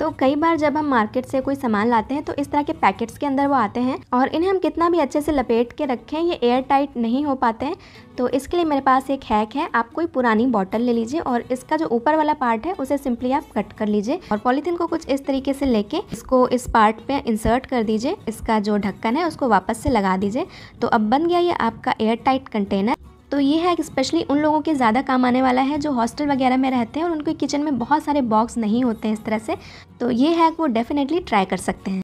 तो कई बार जब हम मार्केट से कोई सामान लाते हैं तो इस तरह के पैकेट्स के अंदर वो आते हैं और इन्हें हम कितना भी अच्छे से लपेट के रखें ये एयर टाइट नहीं हो पाते हैं तो इसके लिए मेरे पास एक हैक है आप कोई पुरानी बॉटल ले लीजिए और इसका जो ऊपर वाला पार्ट है उसे सिंपली आप कट कर लीजिए और पॉलीथीन को कुछ इस तरीके से लेके इसको इस पार्ट पे इंसर्ट कर दीजिए इसका जो ढक्कन है उसको वापस से लगा दीजिए तो अब बन गया ये आपका एयर टाइट कंटेनर तो ये हैक स्पेशली उन लोगों के ज़्यादा काम आने वाला है जो हॉस्टल वगैरह में रहते हैं और उनके किचन में बहुत सारे बॉक्स नहीं होते हैं इस तरह से तो ये हैक वो डेफ़िनेटली ट्राई कर सकते हैं